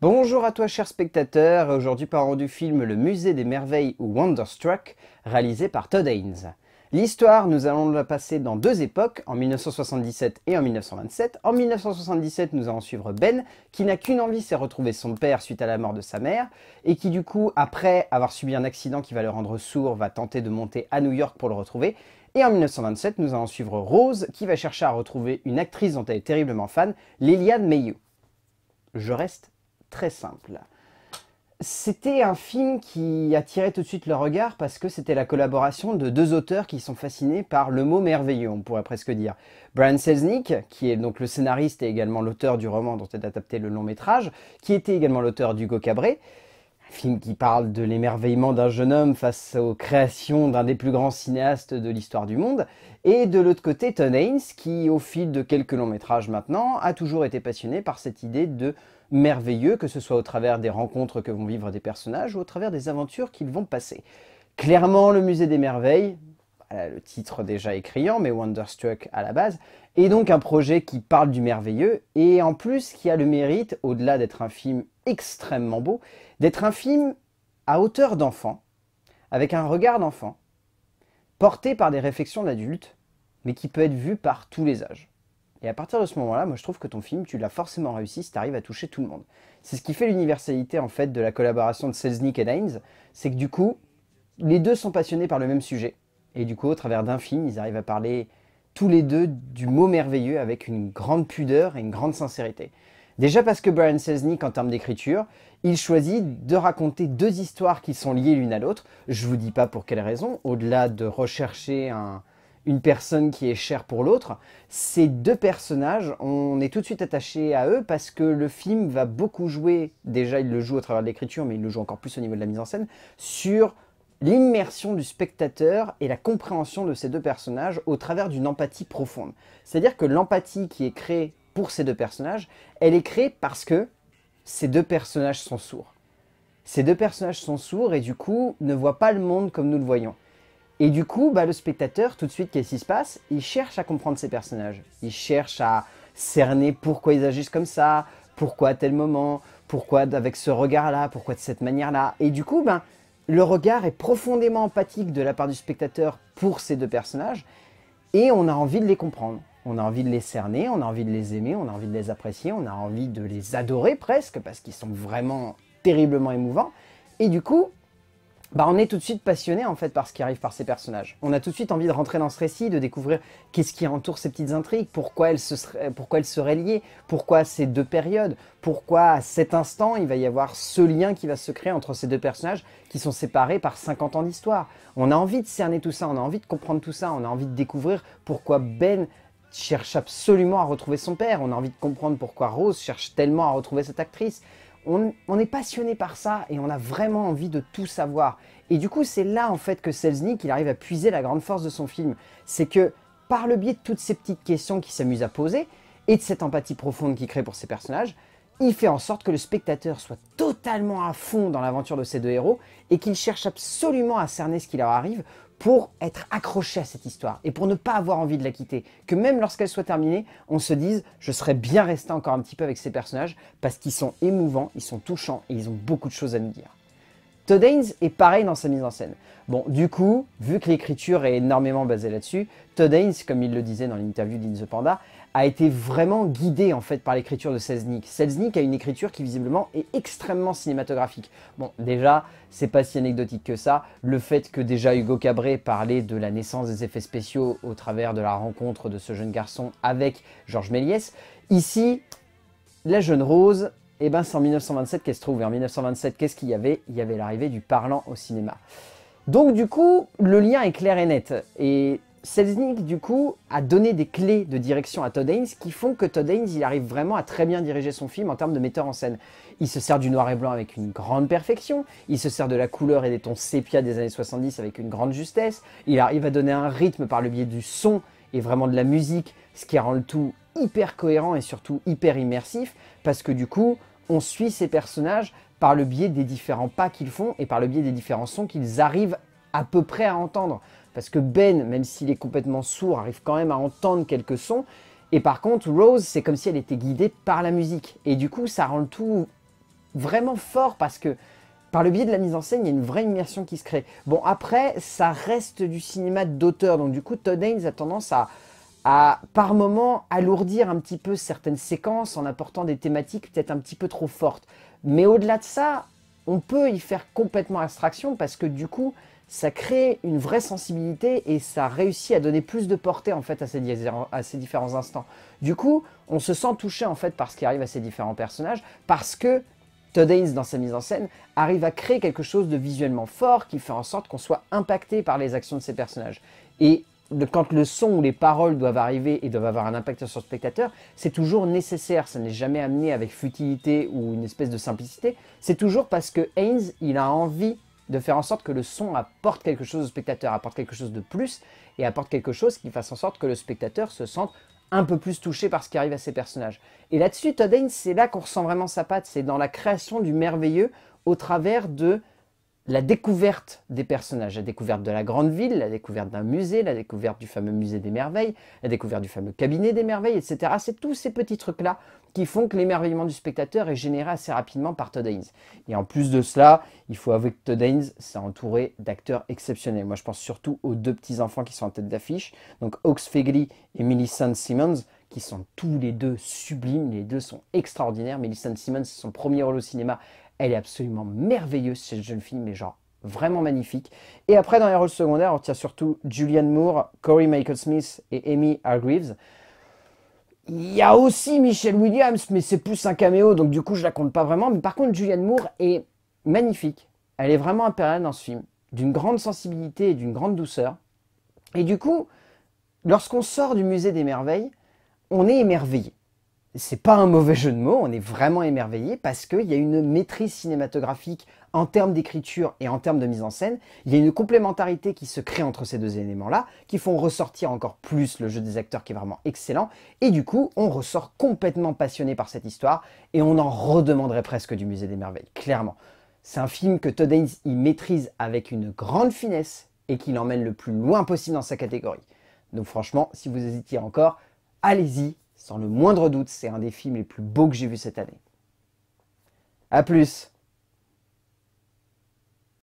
Bonjour à toi cher spectateur, aujourd'hui parlons du film Le Musée des Merveilles ou Wonderstruck, réalisé par Todd Haynes. L'histoire, nous allons la passer dans deux époques, en 1977 et en 1927. En 1977, nous allons suivre Ben, qui n'a qu'une envie, c'est retrouver son père suite à la mort de sa mère, et qui du coup, après avoir subi un accident qui va le rendre sourd, va tenter de monter à New York pour le retrouver, et en 1927, nous allons suivre Rose, qui va chercher à retrouver une actrice dont elle est terriblement fan, Lilian Mayhew. Je reste très simple. C'était un film qui attirait tout de suite le regard parce que c'était la collaboration de deux auteurs qui sont fascinés par le mot merveilleux, on pourrait presque dire. Brian Selznick, qui est donc le scénariste et également l'auteur du roman dont est adapté le long métrage, qui était également l'auteur d'Hugo Cabré, film qui parle de l'émerveillement d'un jeune homme face aux créations d'un des plus grands cinéastes de l'histoire du monde. Et de l'autre côté, Ton Haynes, qui au fil de quelques longs métrages maintenant, a toujours été passionné par cette idée de merveilleux, que ce soit au travers des rencontres que vont vivre des personnages ou au travers des aventures qu'ils vont passer. Clairement, le musée des merveilles, le titre déjà écriant, mais Wonderstruck à la base, et donc un projet qui parle du merveilleux, et en plus qui a le mérite, au-delà d'être un film extrêmement beau, d'être un film à hauteur d'enfant, avec un regard d'enfant, porté par des réflexions d'adultes, mais qui peut être vu par tous les âges. Et à partir de ce moment-là, moi je trouve que ton film, tu l'as forcément réussi si tu arrives à toucher tout le monde. C'est ce qui fait l'universalité en fait de la collaboration de Selznick et Heinz, c'est que du coup, les deux sont passionnés par le même sujet, et du coup, au travers d'un film, ils arrivent à parler tous les deux du mot merveilleux avec une grande pudeur et une grande sincérité. Déjà parce que Brian Selznick, en termes d'écriture, il choisit de raconter deux histoires qui sont liées l'une à l'autre. Je vous dis pas pour quelle raison, au-delà de rechercher une personne qui est chère pour l'autre, ces deux personnages, on est tout de suite attaché à eux parce que le film va beaucoup jouer, déjà il le joue au travers de l'écriture, mais il le joue encore plus au niveau de la mise en scène, sur l'immersion du spectateur et la compréhension de ces deux personnages au travers d'une empathie profonde. C'est-à-dire que l'empathie qui est créée pour ces deux personnages, elle est créée parce que ces deux personnages sont sourds. Ces deux personnages sont sourds et du coup ne voient pas le monde comme nous le voyons. Et du coup, bah, le spectateur, tout de suite, qu'est-ce qui se passe Il cherche à comprendre ces personnages. Il cherche à cerner pourquoi ils agissent comme ça, pourquoi à tel moment, pourquoi avec ce regard-là, pourquoi de cette manière-là. Et du coup, ben, le regard est profondément empathique de la part du spectateur pour ces deux personnages, et on a envie de les comprendre. On a envie de les cerner, on a envie de les aimer, on a envie de les apprécier, on a envie de les adorer presque, parce qu'ils sont vraiment terriblement émouvants. Et du coup, bah, on est tout de suite passionné en fait par ce qui arrive par ces personnages. On a tout de suite envie de rentrer dans ce récit, de découvrir qu'est-ce qui entoure ces petites intrigues, pourquoi elles, se seraient, pourquoi elles seraient liées, pourquoi ces deux périodes, pourquoi à cet instant il va y avoir ce lien qui va se créer entre ces deux personnages qui sont séparés par 50 ans d'histoire. On a envie de cerner tout ça, on a envie de comprendre tout ça, on a envie de découvrir pourquoi Ben cherche absolument à retrouver son père, on a envie de comprendre pourquoi Rose cherche tellement à retrouver cette actrice on, est passionné par ça et on a vraiment envie de tout savoir. Et du coup, c'est là en fait que Selznick il arrive à puiser la grande force de son film. C'est que par le biais de toutes ces petites questions qu'il s'amuse à poser et de cette empathie profonde qu'il crée pour ses personnages, il fait en sorte que le spectateur soit totalement à fond dans l'aventure de ces deux héros et qu'il cherche absolument à cerner ce qui leur arrive pour être accroché à cette histoire et pour ne pas avoir envie de la quitter. Que même lorsqu'elle soit terminée, on se dise « je serais bien resté encore un petit peu avec ces personnages parce qu'ils sont émouvants, ils sont touchants et ils ont beaucoup de choses à nous dire ». Todd Haynes est pareil dans sa mise en scène. Bon, du coup, vu que l'écriture est énormément basée là-dessus, Todd Haynes, comme il le disait dans l'interview d'In Panda, a été vraiment guidé en fait par l'écriture de Selznick. Selznick a une écriture qui visiblement est extrêmement cinématographique. Bon, déjà, c'est pas si anecdotique que ça. Le fait que déjà Hugo Cabret parlait de la naissance des effets spéciaux au travers de la rencontre de ce jeune garçon avec Georges Méliès. Ici, la jeune Rose et eh ben, c'est en 1927 qu'elle se trouve. Et en 1927, qu'est-ce qu'il y avait Il y avait l'arrivée du parlant au cinéma. Donc, du coup, le lien est clair et net. Et Selznick, du coup, a donné des clés de direction à Todd Haynes qui font que Todd Haynes, il arrive vraiment à très bien diriger son film en termes de metteur en scène. Il se sert du noir et blanc avec une grande perfection, il se sert de la couleur et des tons sépia des années 70 avec une grande justesse, il arrive à donner un rythme par le biais du son et vraiment de la musique, ce qui rend le tout hyper cohérent et surtout hyper immersif parce que du coup, on suit ces personnages par le biais des différents pas qu'ils font et par le biais des différents sons qu'ils arrivent à peu près à entendre. Parce que Ben, même s'il est complètement sourd, arrive quand même à entendre quelques sons. Et par contre, Rose, c'est comme si elle était guidée par la musique. Et du coup, ça rend le tout vraiment fort parce que par le biais de la mise en scène, il y a une vraie immersion qui se crée. Bon, après, ça reste du cinéma d'auteur. Donc du coup, Todd Haynes a tendance à, à par moments alourdir un petit peu certaines séquences en apportant des thématiques peut-être un petit peu trop fortes. Mais au-delà de ça, on peut y faire complètement abstraction parce que du coup, ça crée une vraie sensibilité et ça réussit à donner plus de portée en fait à ces, à ces différents instants. Du coup, on se sent touché en fait par ce qui arrive à ces différents personnages parce que Todd Haynes, dans sa mise en scène, arrive à créer quelque chose de visuellement fort qui fait en sorte qu'on soit impacté par les actions de ces personnages. Et quand le son ou les paroles doivent arriver et doivent avoir un impact sur le spectateur, c'est toujours nécessaire. Ça n'est jamais amené avec futilité ou une espèce de simplicité. C'est toujours parce que Haynes, il a envie de faire en sorte que le son apporte quelque chose au spectateur, apporte quelque chose de plus et apporte quelque chose qui fasse en sorte que le spectateur se sente un peu plus touché par ce qui arrive à ses personnages. Et là-dessus, Todd Haynes, c'est là qu'on ressent vraiment sa patte. C'est dans la création du merveilleux au travers de la découverte des personnages, la découverte de la grande ville, la découverte d'un musée, la découverte du fameux musée des merveilles, la découverte du fameux cabinet des merveilles, etc. C'est tous ces petits trucs-là qui font que l'émerveillement du spectateur est généré assez rapidement par Todd Haynes. Et en plus de cela, il faut avouer que Todd Haynes s'est entouré d'acteurs exceptionnels. Moi, je pense surtout aux deux petits-enfants qui sont en tête d'affiche, donc Ox Fegley et Millicent Simmons, qui sont tous les deux sublimes, les deux sont extraordinaires. Millicent Simmons, c'est son premier rôle au cinéma, elle est absolument merveilleuse, cette jeune fille, mais genre vraiment magnifique. Et après, dans les rôles secondaires, on tient surtout Julianne Moore, Corey Michael Smith et Amy Hargreaves. Il y a aussi Michelle Williams, mais c'est plus un caméo, donc du coup, je la compte pas vraiment. Mais par contre, Julianne Moore est magnifique. Elle est vraiment impériale dans ce film, d'une grande sensibilité et d'une grande douceur. Et du coup, lorsqu'on sort du musée des merveilles, on est émerveillé c'est pas un mauvais jeu de mots, on est vraiment émerveillé parce qu'il y a une maîtrise cinématographique en termes d'écriture et en termes de mise en scène. Il y a une complémentarité qui se crée entre ces deux éléments-là, qui font ressortir encore plus le jeu des acteurs qui est vraiment excellent. Et du coup, on ressort complètement passionné par cette histoire et on en redemanderait presque du Musée des Merveilles, clairement. C'est un film que Todd Haynes y maîtrise avec une grande finesse et qui l'emmène le plus loin possible dans sa catégorie. Donc franchement, si vous hésitiez encore, allez-y sans le moindre doute, c'est un des films les plus beaux que j'ai vu cette année. A plus